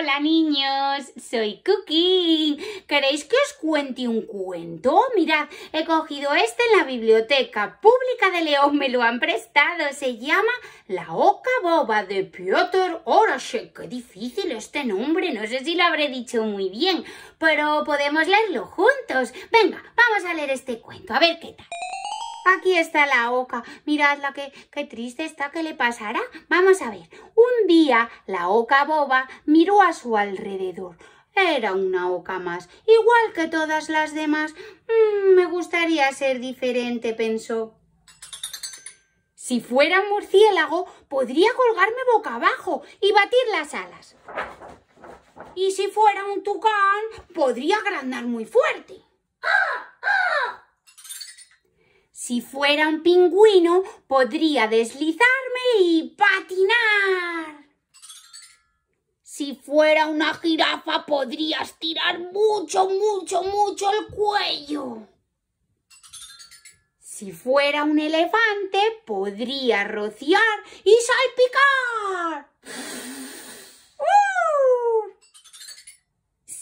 Hola niños, soy Cookie. ¿Queréis que os cuente un cuento? Mirad, he cogido este en la biblioteca pública de León, me lo han prestado. Se llama La Oca Boba de Piotr Orasek. Qué difícil este nombre, no sé si lo habré dicho muy bien, pero podemos leerlo juntos. Venga, vamos a leer este cuento, a ver qué tal. Aquí está la oca. Miradla, qué, qué triste está, ¿qué le pasará? Vamos a ver. Un día la oca boba miró a su alrededor. Era una oca más, igual que todas las demás. Mm, me gustaría ser diferente, pensó. Si fuera murciélago, podría colgarme boca abajo y batir las alas. Y si fuera un tucán, podría agrandar muy fuerte. Si fuera un pingüino, podría deslizarme y patinar. Si fuera una jirafa, podría estirar mucho, mucho, mucho el cuello. Si fuera un elefante, podría rociar y salpicar.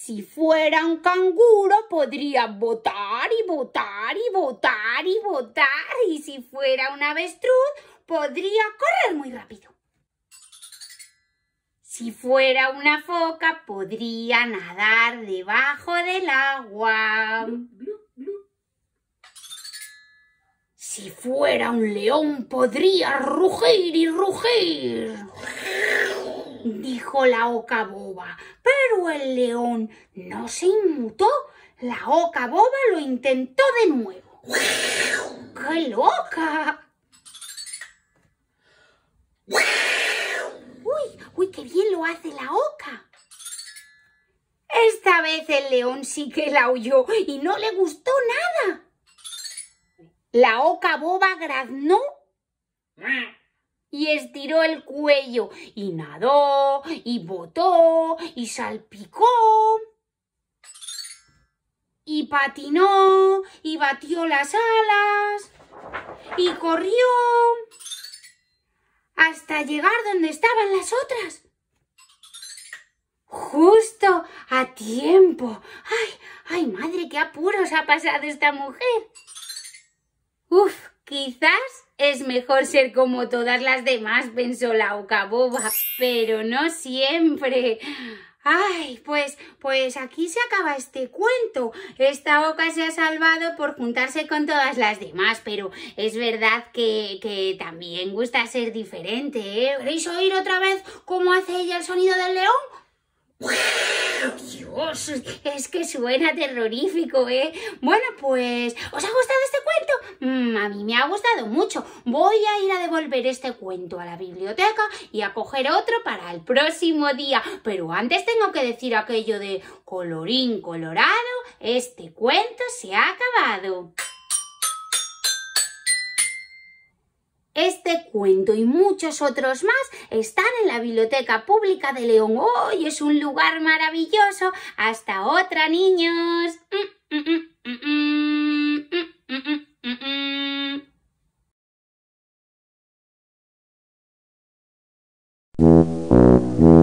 si fuera un canguro podría botar y botar y botar y botar y si fuera un avestruz podría correr muy rápido. Si fuera una foca podría nadar debajo del agua. Si fuera un león podría rugir y rugir dijo la oca boba. Pero el león no se inmutó. La oca boba lo intentó de nuevo. ¡Qué loca! ¡Uy! ¡Uy, qué bien lo hace la oca! Esta vez el león sí que la oyó y no le gustó nada. La oca boba graznó y estiró el cuello y nadó y botó y salpicó y patinó y batió las alas y corrió hasta llegar donde estaban las otras. Justo a tiempo. Ay, ay, madre, qué apuros ha pasado esta mujer. Uf, quizás es mejor ser como todas las demás, pensó la oca boba, pero no siempre. Ay, pues, pues aquí se acaba este cuento. Esta oca se ha salvado por juntarse con todas las demás, pero es verdad que, que también gusta ser diferente, ¿eh? ¿Queréis oír otra vez cómo hace ella el sonido del león? Dios, es que suena terrorífico, ¿eh? Bueno, pues, ¿os ha gustado este cuento? Mm, a mí me ha gustado mucho. Voy a ir a devolver este cuento a la biblioteca y a coger otro para el próximo día. Pero antes tengo que decir aquello de colorín colorado, este cuento se ha acabado. Este cuento y muchos otros más están en la Biblioteca Pública de León. ¡Hoy es un lugar maravilloso! ¡Hasta otra, niños! Mm, mm, mm,